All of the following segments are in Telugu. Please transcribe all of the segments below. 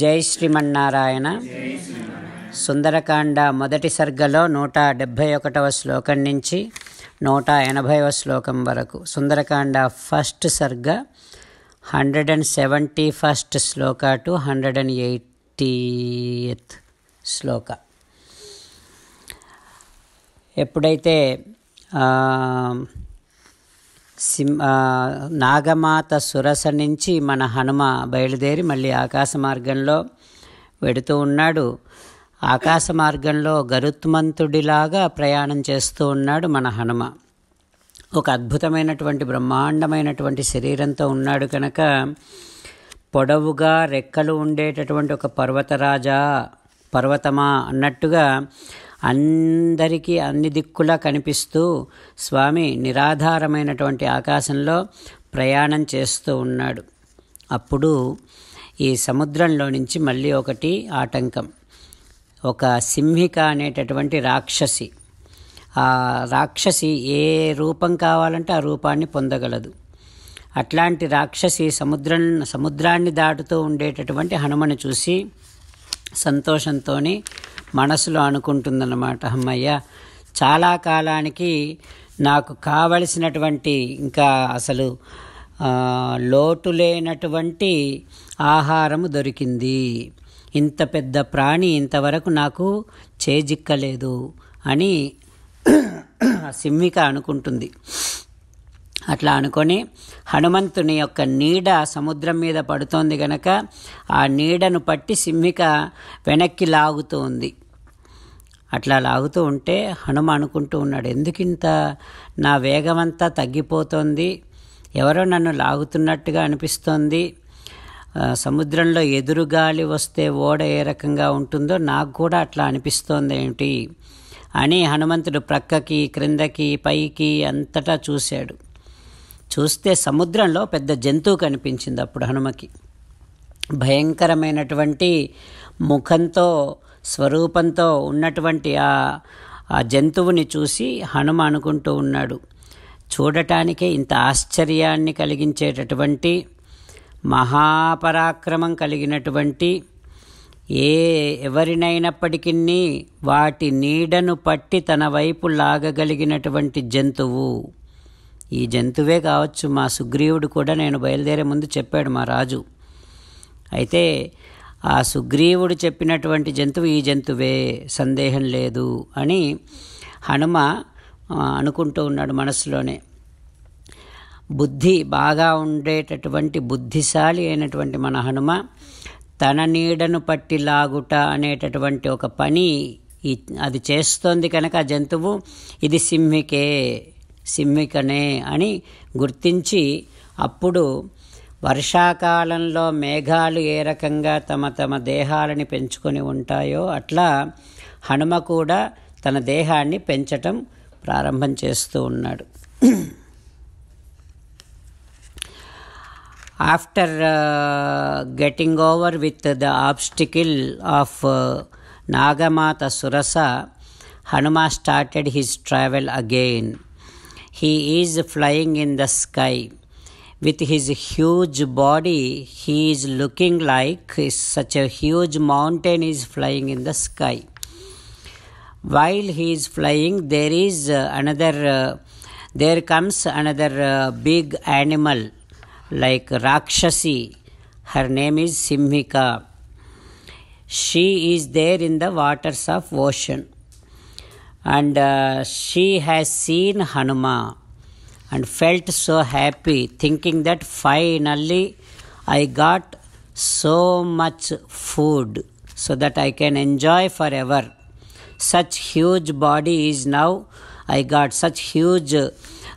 జై శ్రీమన్నారాయణ సుందరకాండ మొదటి సర్గలో నూట డెబ్భై ఒకటవ శ్లోకం నుంచి నూట ఎనభైవ శ్లోకం వరకు సుందరకాండ ఫస్ట్ సర్గ హండ్రెడ్ అండ్ సెవెంటీ ఫస్ట్ శ్లోక టు హండ్రెడ్ అండ్ ఎయిటీత్ శ్లోక ఎప్పుడైతే సింహ నాగమాత సురస నుంచి మన హనుమ బయలుదేరి మళ్ళీ ఆకాశ మార్గంలో వెడుతూ ఉన్నాడు ఆకాశ మార్గంలో గరుత్మంతుడిలాగా ప్రయాణం చేస్తూ ఉన్నాడు మన హనుమ ఒక అద్భుతమైనటువంటి బ్రహ్మాండమైనటువంటి శరీరంతో ఉన్నాడు కనుక పొడవుగా రెక్కలు ఉండేటటువంటి ఒక పర్వతరాజా పర్వతమా అన్నట్టుగా అందరికీ అన్ని దిక్కులా కనిపిస్తూ స్వామి నిరాధారమైనటువంటి ఆకాశంలో ప్రయాణం చేస్తూ ఉన్నాడు అప్పుడు ఈ సముద్రంలో నుంచి మళ్ళీ ఒకటి ఆటంకం ఒక సింహిక అనేటటువంటి రాక్షసి ఆ రాక్షసి ఏ రూపం కావాలంటే ఆ రూపాన్ని పొందగలదు అట్లాంటి రాక్షసి సముద్రం సముద్రాన్ని దాటుతూ ఉండేటటువంటి హనుమను చూసి సంతోషంతో మనసులో అనుకుంటుందన్నమాట అమ్మయ్య చాలా కాలానికి నాకు కావలసినటువంటి ఇంకా అసలు లోటు లేనటువంటి ఆహారము దొరికింది ఇంత పెద్ద ప్రాణి ఇంతవరకు నాకు చేజిక్కలేదు అని సిమ్మిక అనుకుంటుంది అట్లా అనుకొని హనుమంతుని యొక్క నీడ సముద్రం మీద పడుతోంది గనక ఆ నీడను పట్టి సిమ్మిక వెనక్కి లాగుతోంది అట్లా లాగుతూ ఉంటే హనుమ అనుకుంటూ ఉన్నాడు ఎందుకింత నా వేగమంతా తగ్గిపోతోంది ఎవరో నన్ను లాగుతున్నట్టుగా అనిపిస్తోంది సముద్రంలో ఎదురు గాలి వస్తే ఓడ ఏ రకంగా ఉంటుందో నాకు కూడా అట్లా అనిపిస్తోంది ఏమిటి అని హనుమంతుడు ప్రక్కకి క్రిందకి పైకి అంతటా చూశాడు చూస్తే సముద్రంలో పెద్ద జంతువు కనిపించింది అప్పుడు హనుమకి భయంకరమైనటువంటి ముఖంతో స్వరూపంతో ఉన్నటువంటి ఆ ఆ జంతువుని చూసి హనుమ అనుకుంటూ ఉన్నాడు చూడటానికే ఇంత ఆశ్చర్యాన్ని కలిగించేటటువంటి మహాపరాక్రమం కలిగినటువంటి ఏ ఎవరినైనప్పటికీ వాటి నీడను పట్టి తన వైపు లాగగలిగినటువంటి జంతువు ఈ జంతువే కావచ్చు మా సుగ్రీవుడు కూడా నేను బయలుదేరే ముందు చెప్పాడు మా రాజు అయితే ఆ సుగ్రీవుడు చెప్పినటువంటి జంతువు ఈ జంతువే సందేహం లేదు అని హనుమ అనుకుంటూ ఉన్నాడు మనసులోనే బుద్ధి బాగా ఉండేటటువంటి బుద్ధిశాలి అయినటువంటి మన హనుమ తన నీడను పట్టి లాగుట అనేటటువంటి ఒక పని అది చేస్తోంది కనుక ఆ జంతువు ఇది సింహికే సింహికనే అని గుర్తించి అప్పుడు వర్షాకాలంలో మేఘాలు ఏ రకంగా తమ తమ దేహాలని పెంచుకొని ఉంటాయో అట్లా హనుమ కూడా తన దేహాన్ని పెంచటం ప్రారంభం చేస్తూ ఉన్నాడు after getting over with the obstacle of Nagamata Surasa Hanuma started his travel again he is flying in the sky With his huge body, he is looking like such a huge mountain is flying in the sky. While he is flying, there is uh, another, uh, there comes another uh, big animal like Rakshasi. Her name is Simhika. She is there in the waters of ocean and uh, she has seen Hanuma and felt so happy thinking that finally I got so much food so that I can enjoy forever. Such huge body is now I got, such huge uh,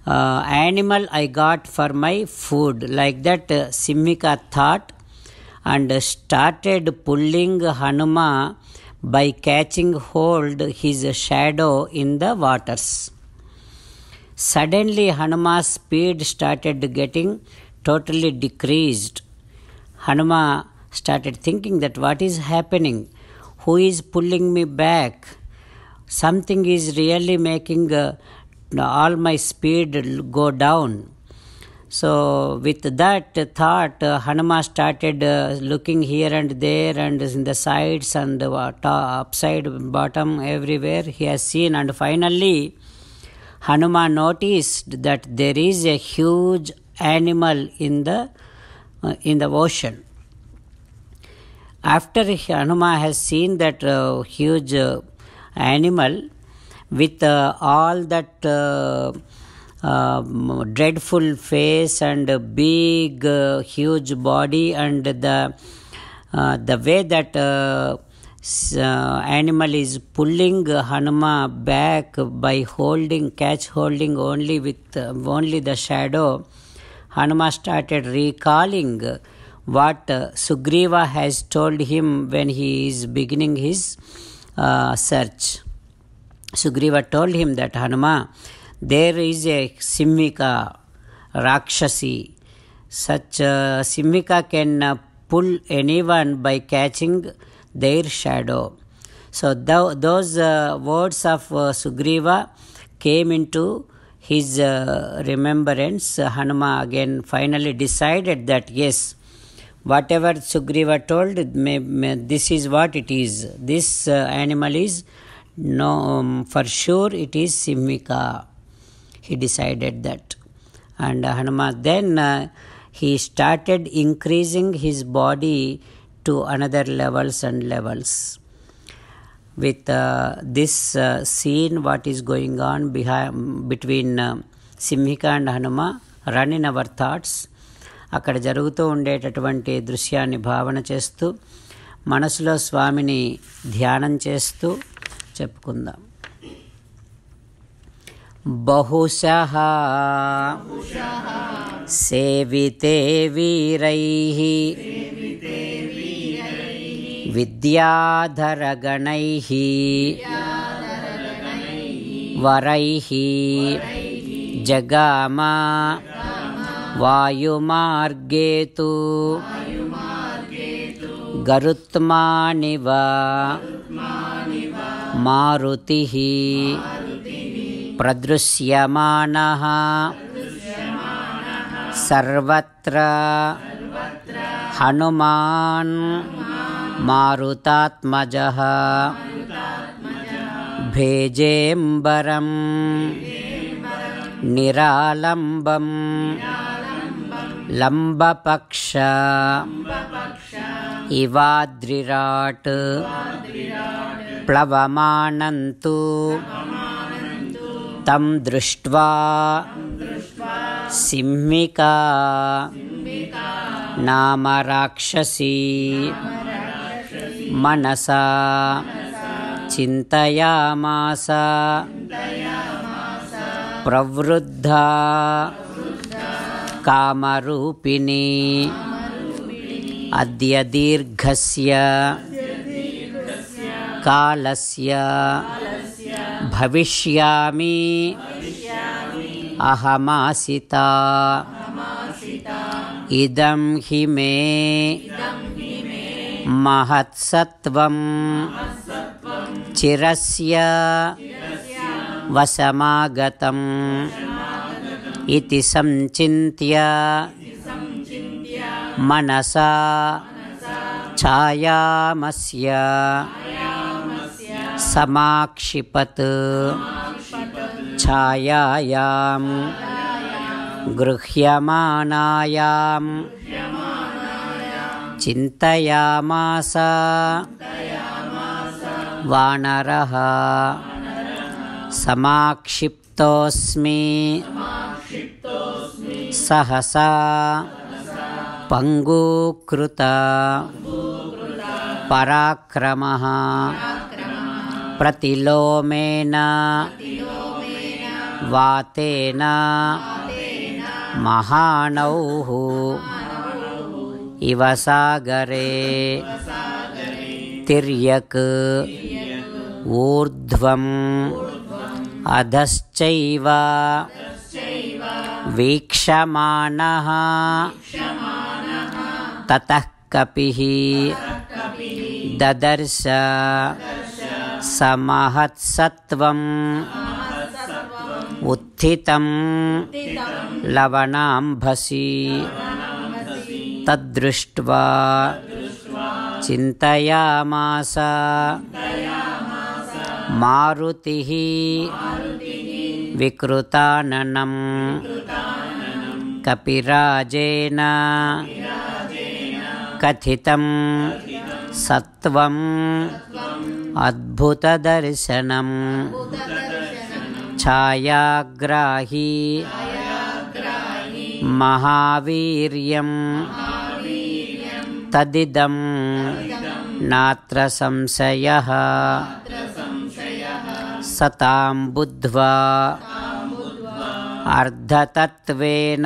animal I got for my food. Like that, uh, Simika thought and started pulling Hanuma by catching hold his shadow in the waters. Suddenly, Hanuma's speed started getting totally decreased. Hanuma started thinking that what is happening? Who is pulling me back? Something is really making uh, all my speed go down. So, with that thought, uh, Hanuma started uh, looking here and there and in the sides and the top, upside, bottom, everywhere he has seen, and finally, Hanuma noticed that there is a huge animal in the uh, in the ocean. After Hanuma has seen that uh, huge uh, animal with uh, all that uh, um, dreadful face and big, uh, huge body and the the way that so, animal is pulling Hanuma back by holding catch holding only with only the shadow. Hanuma started recalling what Sugriva has told him when he is beginning his uh, search. Sugriva told him that Hanuma, there is a Simhika Rakshasi. Such uh, can uh, pull anyone by catching their shadow. So th- those uh, words of uh, Sugriva came into his uh, remembrance. Hanuma again finally decided that yes, whatever Sugriva told, may, may, this is what it is. This uh, animal is no um, for sure it is Simhika. He decided that, and Hanuma then uh, he started increasing his body to another levels and levels with uh, this uh, scene what is going on behind, between uh, simhika and hanuma run in our thoughts అక్కడ జరుగుతూ ఉండేటటువంటి దృశ్యాన్ని భావన చేస్తూ మనసులో స్వామిని ధ్యానం చేస్తూ చెప్పుకుందాం బహుశ సేవితే వీరై विद्याधरगणैः वरैः जगाम वायुमार्गे तु गरुत्मानिव मारुतिः प्रदृश्यमानः सर्वत्र हनुमान् मारुतात्मजः भेजेऽम्बरं निरालम्बम् लम्बपक्ष इवाद्रिराट् प्लवमानन्तु तं दृष्ट्वा सिंहिका नाम राक्षसी मनसा चिन्तयामास प्रवृद्धा कामरूपिणी अद्य दीर्घस्य कालस्य भविष्यामि अहमासिता इदं हि मे महत्सत्वं चिरस्य वशमागतम् इति सञ्चिन्त्य मनसा छायामस्य समाक्षिपत् छायायां गृह्यमानायां चिन्तयामास वानरः समाक्षिप्तोऽस्मि सहसा पराक्रमः प्रतिलोमेन वातेन महानौः इव सागरे तिर्यक् अधश्चैव वीक्षमाणः ततः कपिः ददर्श समहत्सत्त्वम् उत्थितं लवणाम्भसि तद्दृष्ट्वा चिन्तयामास मारुतिः विकृताननं कपिराजेन कथितं सत्त्वम् अद्भुतदर्शनं छायाग्राही महावीर्यम् तदिद नात्र संशय सतां बुद्ध्वा अर्धतत्त्वेन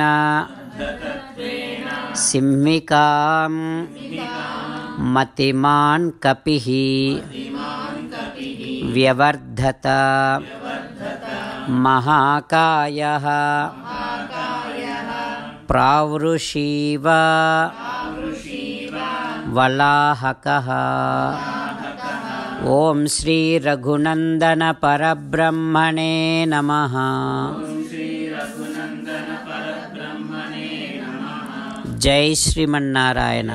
सिंहिकां मतिमान् कपिः व्यवर्धत महाकाय प्रावृषीव वलाहकः ॐ श्रीरघुनन्दनपरब्रह्मणे नमः जय श्रीमन्नारायण